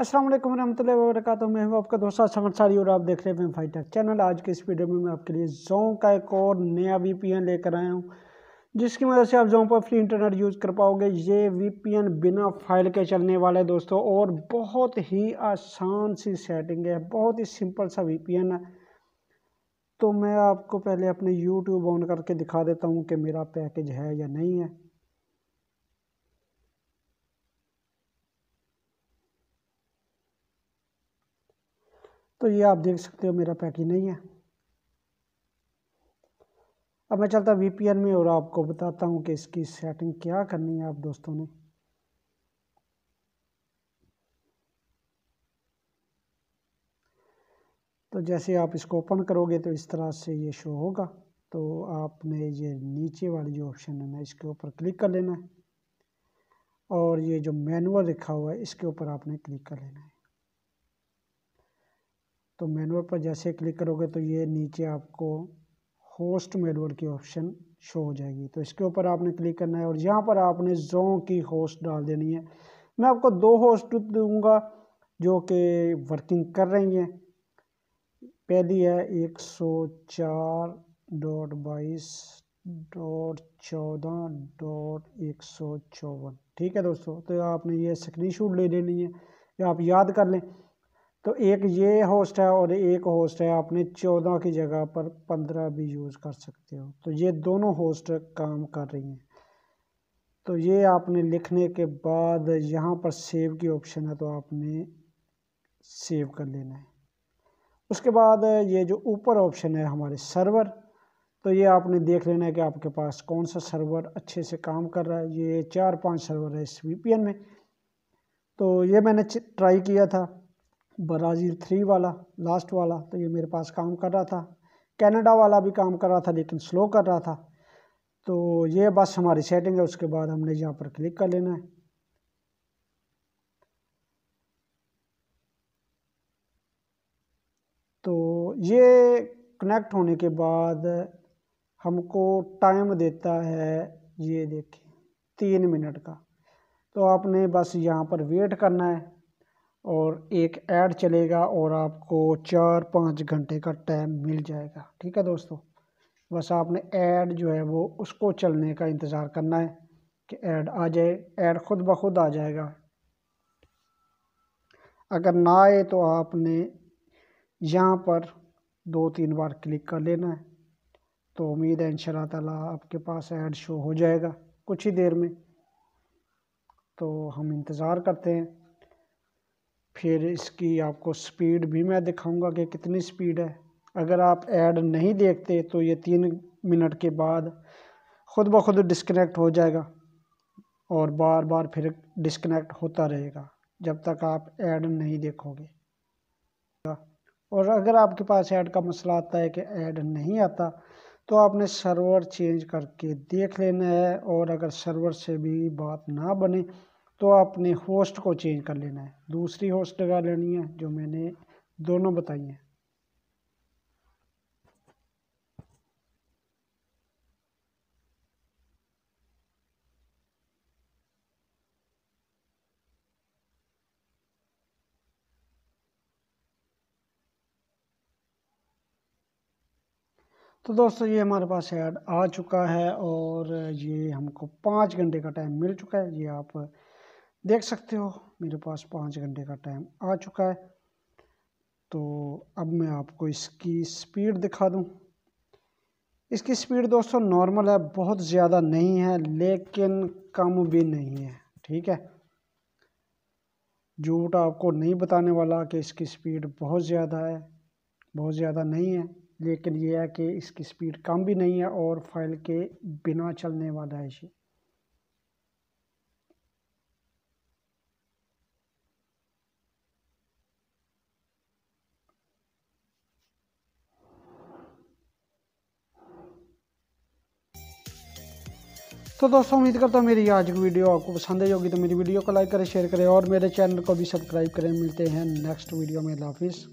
असल वरहमत वर्क मैं हूँ आपका दोस्त समझ सारी और आप देख रहे हैं फाइटर चैनल आज के इस वीडियो में मैं आपके लिए जों का एक और नया वी पी एन लेकर आया हूँ जिसकी मदद से आप जों पर फ्री इंटरनेट यूज़ कर पाओगे ये वी पी एन बिना फाइल के चलने वाले दोस्तों और बहुत ही आसान सी सेटिंग है बहुत ही सिंपल सा वी पी एन है तो मैं आपको पहले अपने यूट्यूब ऑन करके दिखा देता हूँ कि मेरा पैकेज है या नहीं है तो ये आप देख सकते हो मेरा पैकिंग नहीं है अब मैं चलता वीपीएन में और आपको बताता हूँ कि इसकी सेटिंग क्या करनी है आप दोस्तों ने तो जैसे आप इसको ओपन करोगे तो इस तरह से ये शो होगा तो आपने ये नीचे वाली जो ऑप्शन है ना इसके ऊपर क्लिक कर लेना है और ये जो मैनुअल लिखा हुआ है इसके ऊपर आपने क्लिक कर लेना है तो मैनुअल पर जैसे क्लिक करोगे तो ये नीचे आपको होस्ट मैनुअल की ऑप्शन शो हो जाएगी तो इसके ऊपर आपने क्लिक करना है और यहाँ पर आपने जो की होस्ट डाल देनी है मैं आपको दो होस्ट दूंगा जो कि वर्किंग कर रही हैं पहली है एक सौ चार डॉट बाईस डॉट चौदह डॉट एक सौ चौवन ठीक है दोस्तों तो आपने ये स्क्रीन शूट ले लेनी है या आप याद कर लें तो एक ये होस्ट है और एक होस्ट है आपने चौदह की जगह पर पंद्रह भी यूज़ कर सकते हो तो ये दोनों होस्ट काम कर रही हैं तो ये आपने लिखने के बाद यहाँ पर सेव की ऑप्शन है तो आपने सेव कर लेना है उसके बाद ये जो ऊपर ऑप्शन है हमारे सर्वर तो ये आपने देख लेना है कि आपके पास कौन सा सर्वर अच्छे से काम कर रहा है ये चार पांच सर्वर है इस वी में तो ये मैंने ट्राई किया था ब्राज़ील थ्री वाला लास्ट वाला तो ये मेरे पास काम कर रहा था कनाडा वाला भी काम कर रहा था लेकिन स्लो कर रहा था तो ये बस हमारी सेटिंग है उसके बाद हमने यहाँ पर क्लिक कर लेना है तो ये कनेक्ट होने के बाद हमको टाइम देता है ये देखिए तीन मिनट का तो आपने बस यहाँ पर वेट करना है और एक ऐड चलेगा और आपको चार पाँच घंटे का टाइम मिल जाएगा ठीक है दोस्तों बस आपने ऐड जो है वो उसको चलने का इंतज़ार करना है कि ऐड आ जाए ऐड ख़ुद ब खुद आ जाएगा अगर ना आए तो आपने यहाँ पर दो तीन बार क्लिक कर लेना है तो उम्मीद है इन ताला आपके पास ऐड शो हो जाएगा कुछ ही देर में तो हम इंतज़ार करते हैं फिर इसकी आपको स्पीड भी मैं दिखाऊंगा कि कितनी स्पीड है अगर आप ऐड नहीं देखते तो ये तीन मिनट के बाद ख़ुद ब खुद डिस्कनेक्ट हो जाएगा और बार बार फिर डिस्कनेक्ट होता रहेगा जब तक आप ऐड नहीं देखोगे और अगर आपके पास ऐड का मसला आता है कि ऐड नहीं आता तो आपने सर्वर चेंज करके देख लेना है और अगर सर्वर से भी बात ना बने तो आपने होस्ट को चेंज कर लेना है दूसरी होस्ट लगा लेनी है जो मैंने दोनों बताई हैं तो दोस्तों ये हमारे पास ऐड आ चुका है और ये हमको पाँच घंटे का टाइम मिल चुका है ये आप देख सकते हो मेरे पास पाँच घंटे का टाइम आ चुका है तो अब मैं आपको इसकी स्पीड दिखा दूँ इसकी स्पीड दोस्तों नॉर्मल है बहुत ज़्यादा नहीं है लेकिन कम भी नहीं है ठीक है झूठ आपको नहीं बताने वाला कि इसकी स्पीड बहुत ज़्यादा है बहुत ज़्यादा नहीं है लेकिन यह है कि इसकी स्पीड कम भी नहीं है और फाइल के बिना चलने वाला है ये तो दोस्तों उम्मीद करता हूँ मेरी आज की वीडियो आपको पसंद आई होगी तो मेरी वीडियो को लाइक करें शेयर करें और मेरे चैनल को भी सब्सक्राइब करें मिलते हैं नेक्स्ट वीडियो में हाफिज़